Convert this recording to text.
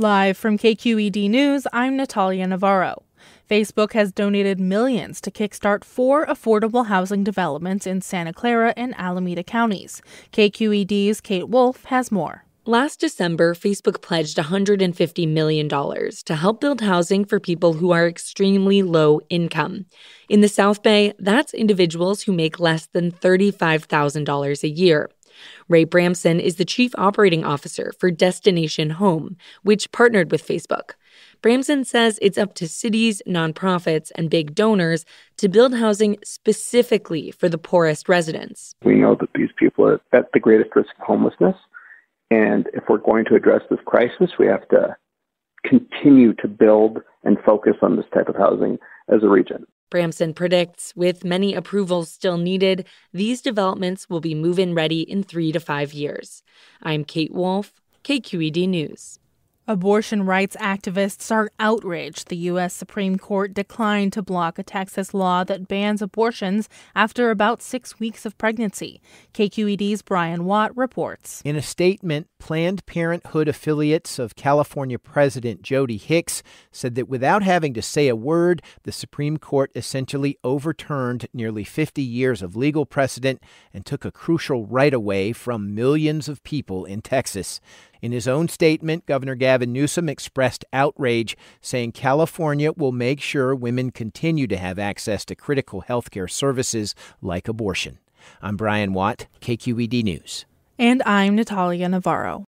Live from KQED News, I'm Natalia Navarro. Facebook has donated millions to kickstart four affordable housing developments in Santa Clara and Alameda counties. KQED's Kate Wolf has more. Last December, Facebook pledged $150 million to help build housing for people who are extremely low income. In the South Bay, that's individuals who make less than $35,000 a year. Ray Bramson is the chief operating officer for Destination Home, which partnered with Facebook. Bramson says it's up to cities, nonprofits, and big donors to build housing specifically for the poorest residents. We know that these people are at the greatest risk of homelessness. And if we're going to address this crisis, we have to continue to build and focus on this type of housing as a region. Bramson predicts, with many approvals still needed, these developments will be move in ready in three to five years. I'm Kate Wolf, KQED News. Abortion rights activists are outraged the U.S. Supreme Court declined to block a Texas law that bans abortions after about six weeks of pregnancy. KQED's Brian Watt reports. In a statement, Planned Parenthood affiliates of California President Jody Hicks said that without having to say a word, the Supreme Court essentially overturned nearly 50 years of legal precedent and took a crucial right away from millions of people in Texas. In his own statement, Governor Gavin Newsom expressed outrage, saying California will make sure women continue to have access to critical health care services like abortion. I'm Brian Watt, KQED News. And I'm Natalia Navarro.